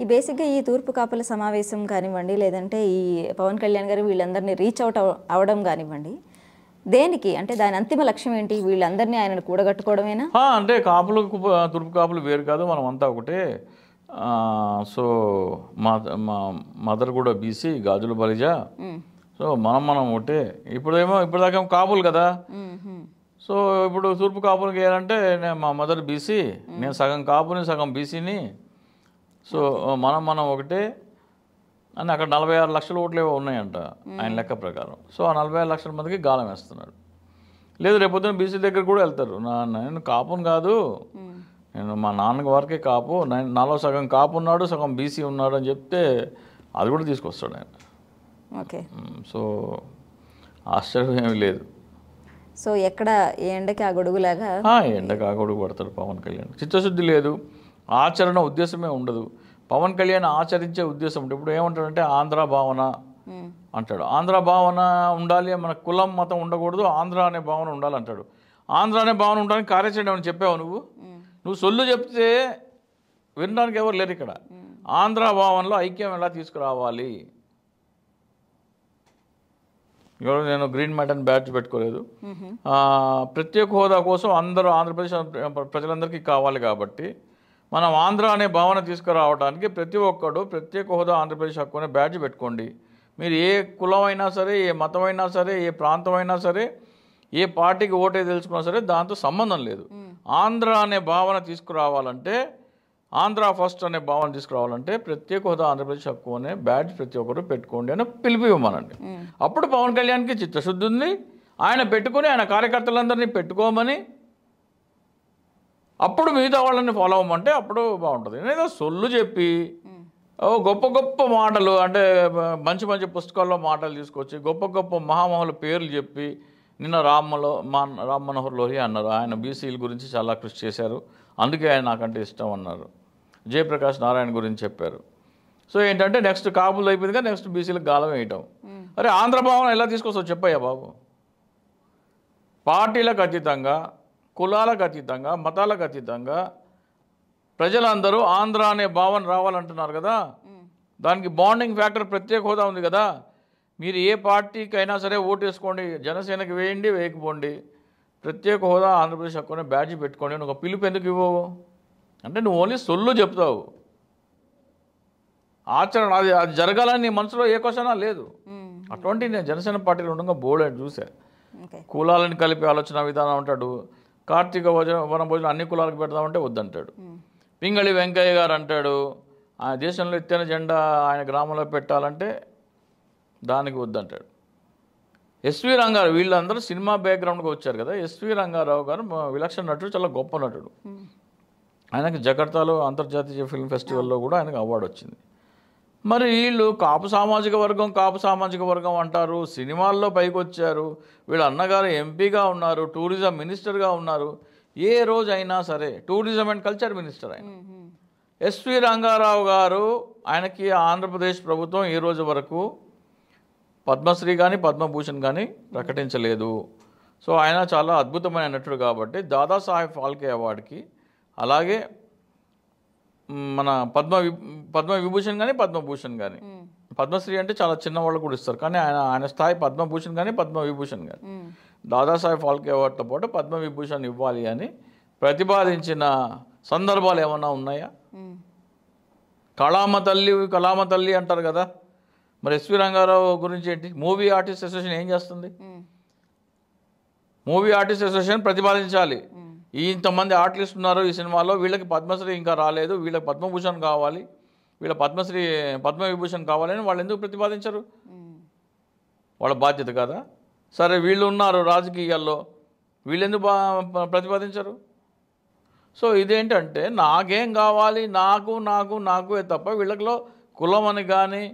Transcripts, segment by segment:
ఈ బేసిక్గా ఈ తూర్పు కాపుల సమావేశం కానివ్వండి లేదంటే ఈ పవన్ కళ్యాణ్ గారు వీళ్ళందరినీ రీచ్ అవుట్ అవడం కానివ్వండి దేనికి అంటే దాని అంతిమ లక్ష్యం ఏంటి వీళ్ళందరినీ ఆయనను కూడగట్టుకోవడమేనా అంటే కాపులు తూర్పు కాపులు వేరు కాదు మనం అంతా ఒకటే సో మా మదర్ కూడా బీసీ గాజుల బలిజా సో మనం మనం ఒకటే ఇప్పుడేమో ఇప్పటిదాకా కాపులు కదా సో ఇప్పుడు తూర్పు కాపుని చేయాలంటే నేను మా మదర్ బీసీ నేను సగం కాపుని సగం బీసీని సో మనం మనం ఒకటే అని అక్కడ నలభై ఆరు లక్షల ఓట్లు ఏవో ఉన్నాయంట ఆయన లెక్క ప్రకారం సో ఆ నలభై ఆరు లక్షల మందికి గాలం వేస్తున్నాడు లేదు రేపొద్దున బీసీ దగ్గర కూడా వెళ్తారు నా నేను కాపును కాదు నేను మా నాన్న వరకే కాపు నాలో సగం కాపు ఉన్నాడు సగం బీసీ ఉన్నాడు అని చెప్తే అది కూడా తీసుకొస్తాడు ఆయన సో ఆశ్చర్యం ఏమి లేదు సో ఎక్కడ ఎండకి ఆ గొడుగులాగా ఎండకి ఆ గొడుగు పడతాడు పవన్ కళ్యాణ్ చిత్తశుద్ధి లేదు ఆచరణ ఉద్దేశమే ఉండదు పవన్ కళ్యాణ్ ఆచరించే ఉద్దేశం ఉంటుంది ఇప్పుడు ఏమంటాడంటే ఆంధ్ర భావన అంటాడు ఆంధ్ర భావన ఉండాలి మన కులం మతం ఉండకూడదు ఆంధ్ర అనే భావన ఉండాలి అంటాడు ఆంధ్ర అనే భావన ఉండడానికి కార్యాచరణ ఏమైనా చెప్పావు నువ్వు నువ్వు సొల్లు చెప్తే వినడానికి ఎవరు లేరు ఇక్కడ ఆంధ్ర భావనలో ఐక్యం ఎలా తీసుకురావాలి ఇవాళ నేను గ్రీన్ మటన్ బ్యాచ్ పెట్టుకోలేదు ప్రత్యేక హోదా కోసం అందరూ ఆంధ్రప్రదేశ్ ప్రజలందరికీ కావాలి కాబట్టి మనం ఆంధ్ర అనే భావన తీసుకురావడానికి ప్రతి ఒక్కడు ప్రత్యేక హోదా ఆంధ్రప్రదేశ్ హక్కు అనే పెట్టుకోండి మీరు ఏ కులమైనా సరే ఏ మతమైనా సరే ఏ ప్రాంతమైనా సరే ఏ పార్టీకి ఓటే తెలుసుకున్నా సరే దాంతో సంబంధం లేదు ఆంధ్ర అనే భావన తీసుకురావాలంటే ఆంధ్ర ఫస్ట్ అనే భావన తీసుకురావాలంటే ప్రత్యేక హోదా ఆంధ్రప్రదేశ్ హక్కు అనే బ్యాడ్జ్ ప్రతి ఒక్కరు పెట్టుకోండి అని పిలిపి ఇవ్వమనండి అప్పుడు పవన్ కళ్యాణ్కి చిత్తశుద్ధి ఉంది ఆయన పెట్టుకుని ఆయన కార్యకర్తలందరినీ పెట్టుకోమని అప్పుడు మిగతా వాళ్ళని ఫాలో అవ్వమంటే అప్పుడు బాగుంటుంది ఏదో సొల్లు చెప్పి గొప్ప గొప్ప మాటలు అంటే మంచి మంచి పుస్తకాల్లో మాటలు తీసుకొచ్చి గొప్ప గొప్ప మహామహుల పేర్లు చెప్పి నిన్న రామ్మలో మా రామ్ మనోహర్ లోహి అన్నారు ఆయన బీసీల గురించి చాలా కృషి చేశారు అందుకే ఆయన నాకంటే ఇష్టం అన్నారు జయప్రకాష్ నారాయణ గురించి చెప్పారు సో ఏంటంటే నెక్స్ట్ కాపులు అయిపోయింది కానీ నెక్స్ట్ బీసీలకు గాలం వేయటం అరే ఆంధ్రభావన ఎలా తీసుకొస్తావు చెప్పయ్యా బాబు పార్టీలకు అతీతంగా కులాలకు అతీతంగా మతాలకు అతీతంగా ప్రజలందరూ ఆంధ్ర అనే భావన రావాలంటున్నారు కదా దానికి బాండింగ్ ఫ్యాక్టర్ ప్రత్యేక హోదా ఉంది కదా మీరు ఏ పార్టీకైనా సరే ఓటేసుకోండి జనసేనకి వేయండి వేయకపోండి ప్రత్యేక హోదా ఆంధ్రప్రదేశ్ హక్కునే బ్యాడ్జీ పెట్టుకోండి ఒక పిలుపు ఎందుకు ఇవ్వవు అంటే నువ్వు ఓన్లీ సొల్లు చెప్తావు ఆచరణ అది అది జరగాలని మనసులో ఏ క్వశ్చనా లేదు అటువంటి నేను జనసేన పార్టీలో ఉండగా బోర్డు అని చూసా కులాలను కలిపి ఆలోచన విధానం అంటాడు కార్తీక వన భోజనం అన్ని కులాలకు పెడదామంటే వద్దంటాడు పింగళి వెంకయ్య గారు అంటాడు ఆయన దేశంలో ఎత్తైన జెండా ఆయన గ్రామంలో పెట్టాలంటే దానికి వద్దంటాడు ఎస్వి రంగారావు వీళ్ళందరూ సినిమా బ్యాక్గ్రౌండ్కి వచ్చారు కదా ఎస్వి రంగారావు గారు విలక్షణ నటుడు చాలా గొప్ప నటుడు ఆయనకు జకర్తాలో అంతర్జాతీయ ఫిల్మ్ ఫెస్టివల్లో కూడా ఆయనకు అవార్డు వచ్చింది మరి వీళ్ళు కాపు సామాజిక వర్గం కాపు సామాజిక వర్గం అంటారు సినిమాల్లో పైకి వచ్చారు వీళ్ళ అన్నగారు ఎంపీగా ఉన్నారు టూరిజం మినిస్టర్గా ఉన్నారు ఏ రోజైనా సరే టూరిజం అండ్ కల్చర్ మినిస్టర్ ఆయన mm-hmm. ఎస్వి రంగారావు గారు ఆయనకి ఆంధ్రప్రదేశ్ ప్రభుత్వం ఈ రోజు వరకు పద్మశ్రీ కానీ పద్మభూషణ్ కానీ ప్రకటించలేదు సో ఆయన చాలా అద్భుతమైన నటుడు కాబట్టి దాదాసాహెబ్ ఫాల్కే అవార్డుకి అలాగే మన పద్మ పద్మ విభూషణ్ కానీ పద్మభూషణ్ కానీ పద్మశ్రీ అంటే చాలా చిన్న వాళ్ళు కూడా ఇస్తారు కానీ ఆయన ఆయన స్థాయి పద్మభూషణ్ కానీ పద్మ విభూషణ్ కానీ దాదాసాహెబ్ ఫాల్కే అవార్డుతో పాటు పద్మ విభూషణ్ ఇవ్వాలి అని ప్రతిపాదించిన సందర్భాలు ఏమన్నా ఉన్నాయా కళామ తల్లి కళామ తల్లి అంటారు కదా మరి ఎస్వి రంగారావు గురించి ఏంటి మూవీ ఆర్టిస్ట్ అసోసియేషన్ ఏం చేస్తుంది మూవీ ఆర్టిస్ట్ అసోసియేషన్ ప్రతిపాదించాలి ఇంతమంది ఆర్టిస్ట్ ఉన్నారు ఈ సినిమాలో వీళ్ళకి పద్మశ్రీ ఇంకా రాలేదు వీళ్ళకి పద్మభూషణ్ కావాలి వీళ్ళ పద్మశ్రీ పద్మవిభూషణ్ కావాలని వాళ్ళు ఎందుకు ప్రతిపాదించరు వాళ్ళ బాధ్యత కదా సరే వీళ్ళు ఉన్నారు రాజకీయాల్లో వీళ్ళెందుకు ప్రతిపాదించరు సో ఇదేంటంటే నాకేం కావాలి నాకు నాకు నాకు తప్ప వీళ్ళకిలో కులం అని కానీ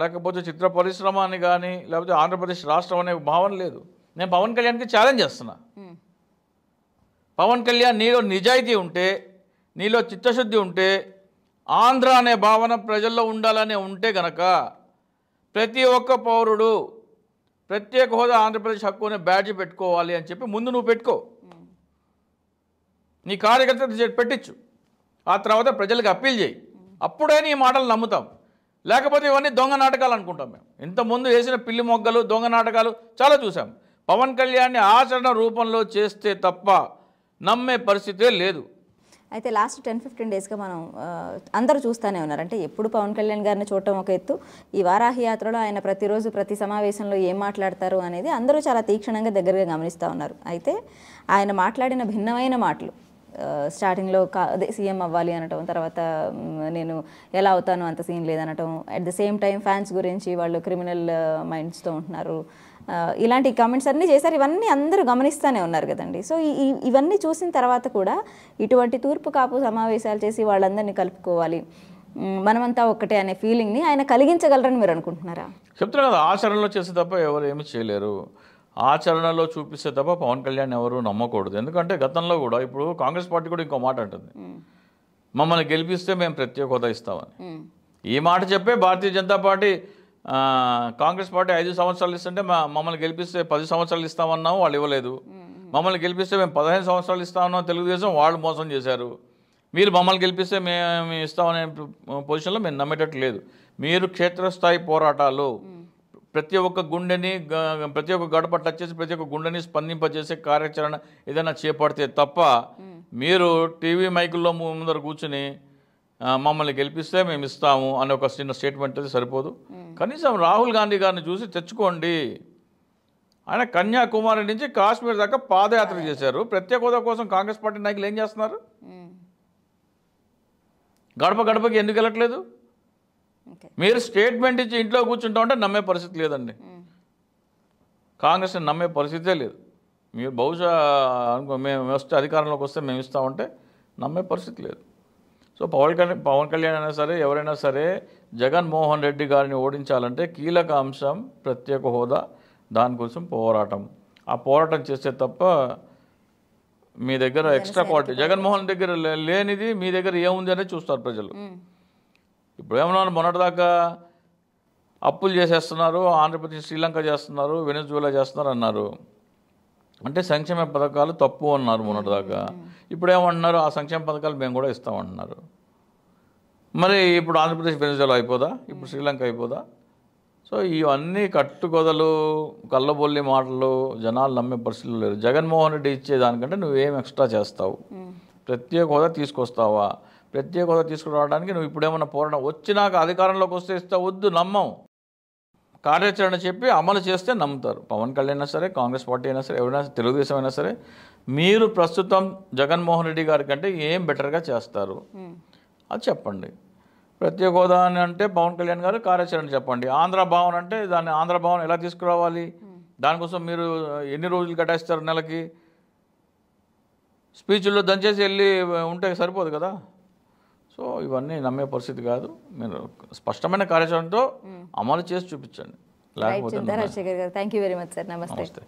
లేకపోతే చిత్ర పరిశ్రమ అని కానీ లేకపోతే ఆంధ్రప్రదేశ్ రాష్ట్రం అనే భావన లేదు నేను పవన్ కళ్యాణ్కి ఛాలెంజ్ చేస్తున్నాను పవన్ కళ్యాణ్ నీలో నిజాయితీ ఉంటే నీలో చిత్తశుద్ధి ఉంటే ఆంధ్ర అనే భావన ప్రజల్లో ఉండాలనే ఉంటే గనక ప్రతి ఒక్క పౌరుడు ప్రత్యేక హోదా ఆంధ్రప్రదేశ్ హక్కు అనే బ్యాడ్జ్ పెట్టుకోవాలి అని చెప్పి ముందు నువ్వు పెట్టుకో నీ కార్యకర్త పెట్టించు ఆ తర్వాత ప్రజలకు అప్పీల్ చేయి అప్పుడే నీ మాటలు నమ్ముతాం లేకపోతే ఇవన్నీ దొంగ నాటకాలు అనుకుంటాం మేము ఇంతకుముందు వేసిన పిల్లి మొగ్గలు దొంగ నాటకాలు చాలా చూసాం పవన్ కళ్యాణ్ని ఆచరణ రూపంలో చేస్తే తప్ప నమ్మే పరిస్థితే లేదు అయితే లాస్ట్ టెన్ ఫిఫ్టీన్ డేస్గా మనం అందరూ చూస్తూనే ఉన్నారు అంటే ఎప్పుడు పవన్ కళ్యాణ్ గారిని చూడటం ఒక ఎత్తు ఈ వారాహి యాత్రలో ఆయన ప్రతిరోజు ప్రతి సమావేశంలో ఏం మాట్లాడతారు అనేది అందరూ చాలా తీక్షణంగా దగ్గరగా గమనిస్తూ ఉన్నారు అయితే ఆయన మాట్లాడిన భిన్నమైన మాటలు స్టార్టింగ్లో కా అదే సీఎం అవ్వాలి అనటం తర్వాత నేను ఎలా అవుతాను అంత సీన్ లేదనటం at the same time fans గురించి వాళ్ళు క్రిమినల్ మైండ్స్తో ఉంటున్నారు ఇలాంటి కామెంట్స్ అన్నీ చేశారు ఇవన్నీ అందరూ గమనిస్తూనే ఉన్నారు కదండి సో ఈ ఇవన్నీ చూసిన తర్వాత కూడా ఇటువంటి తూర్పు కాపు సమావేశాలు చేసి వాళ్ళందరినీ కలుపుకోవాలి మనమంతా ఒక్కటే అనే ఫీలింగ్ని ఆయన కలిగించగలరని మీరు అనుకుంటున్నారా చెప్తున్నారు కదా ఆచరణలో చేసే తప్ప ఎవరు ఏమి చేయలేరు ఆచరణలో చూపిస్తే తప్ప పవన్ కళ్యాణ్ ఎవరు నమ్మకూడదు ఎందుకంటే గతంలో కూడా ఇప్పుడు కాంగ్రెస్ పార్టీ కూడా ఇంకో మాట అంటుంది మమ్మల్ని గెలిపిస్తే మేము ప్రత్యేక హోదా ఇస్తామని ఈ మాట చెప్పే భారతీయ జనతా పార్టీ కాంగ్రెస్ పార్టీ ఐదు సంవత్సరాలు ఇస్తుంటే మా మమ్మల్ని గెలిపిస్తే పది సంవత్సరాలు ఇస్తామన్నాము వాళ్ళు ఇవ్వలేదు మమ్మల్ని గెలిపిస్తే మేము పదహైదు సంవత్సరాలు ఇస్తామన్నాం తెలుగుదేశం వాళ్ళు మోసం చేశారు మీరు మమ్మల్ని గెలిపిస్తే మేము ఇస్తామనే పొజిషన్లో మేము నమ్మేటట్టు లేదు మీరు క్షేత్రస్థాయి పోరాటాలు ప్రతి ఒక్క గుండెని ప్రతి ఒక్క గడప టచ్ చేసి ప్రతి ఒక్క గుండెని స్పందింపజేసే కార్యాచరణ ఏదైనా చేపడితే తప్ప మీరు టీవీ మైకుల్లో ముందర కూర్చుని మమ్మల్ని గెలిపిస్తే మేము ఇస్తాము అనే ఒక చిన్న స్టేట్మెంట్ అది సరిపోదు కనీసం రాహుల్ గాంధీ గారిని చూసి తెచ్చుకోండి ఆయన కన్యాకుమారి నుంచి కాశ్మీర్ దాకా పాదయాత్ర చేశారు ప్రత్యేక హోదా కోసం కాంగ్రెస్ పార్టీ నాయకులు ఏం చేస్తున్నారు గడప గడపకి ఎందుకు వెళ్ళట్లేదు మీరు స్టేట్మెంట్ ఇచ్చి ఇంట్లో కూర్చుంటా ఉంటే నమ్మే పరిస్థితి లేదండి కాంగ్రెస్ని నమ్మే పరిస్థితే లేదు మీరు బహుశా అనుకో మేము వస్తే అధికారంలోకి వస్తే మేము ఇస్తామంటే నమ్మే పరిస్థితి లేదు సో పవన్ కళ్యాణ్ పవన్ కళ్యాణ్ అయినా సరే ఎవరైనా సరే జగన్మోహన్ రెడ్డి గారిని ఓడించాలంటే కీలక అంశం ప్రత్యేక హోదా దానికోసం పోరాటం ఆ పోరాటం చేస్తే తప్ప మీ దగ్గర ఎక్స్ట్రా క్వాలిటీ జగన్మోహన్ దగ్గర లేనిది మీ దగ్గర ఏముంది అనేది చూస్తారు ప్రజలు ఇప్పుడు ఏమన్నా మొన్నటిదాకా అప్పులు చేసేస్తున్నారు ఆంధ్రప్రదేశ్ శ్రీలంక చేస్తున్నారు వెనుజువేలా చేస్తున్నారు అన్నారు అంటే సంక్షేమ పథకాలు తప్పు అన్నారు మొన్నటిదాకా ఇప్పుడు ఏమంటున్నారు ఆ సంక్షేమ పథకాలు మేము కూడా ఇస్తామంటున్నారు మరి ఇప్పుడు ఆంధ్రప్రదేశ్ వెనుజువలా అయిపోదా ఇప్పుడు శ్రీలంక అయిపోదా సో ఇవన్నీ కట్టుకొదలు కళ్ళబొల్లి మాటలు జనాలు నమ్మే పరిస్థితులు లేరు జగన్మోహన్ రెడ్డి ఇచ్చేదానికంటే నువ్వేం ఎక్స్ట్రా చేస్తావు ప్రత్యేక హోదా తీసుకొస్తావా ప్రత్యేక హోదా తీసుకురావడానికి నువ్వు ఇప్పుడేమన్నా పోరాటం వచ్చినాక అధికారంలోకి వస్తే ఇస్తావు వద్దు నమ్మం కార్యాచరణ చెప్పి అమలు చేస్తే నమ్ముతారు పవన్ కళ్యాణ్ అయినా సరే కాంగ్రెస్ పార్టీ అయినా సరే ఎవరైనా తెలుగుదేశం అయినా సరే మీరు ప్రస్తుతం జగన్మోహన్ రెడ్డి గారి కంటే ఏం బెటర్గా చేస్తారు అది చెప్పండి ప్రత్యేక హోదా అని అంటే పవన్ కళ్యాణ్ గారు కార్యాచరణ చెప్పండి ఆంధ్ర భవన్ అంటే దాన్ని ఆంధ్ర భవన్ ఎలా తీసుకురావాలి దానికోసం మీరు ఎన్ని రోజులు కట్టాయిస్తారు నెలకి స్పీచ్లో దంచేసి వెళ్ళి ఉంటే సరిపోదు కదా సో ఇవన్నీ నమ్మే పరిస్థితి కాదు మీరు స్పష్టమైన కార్యాచరణతో అమలు చేసి చూపించండి లేకపోతే thank you very much sir నమస్తే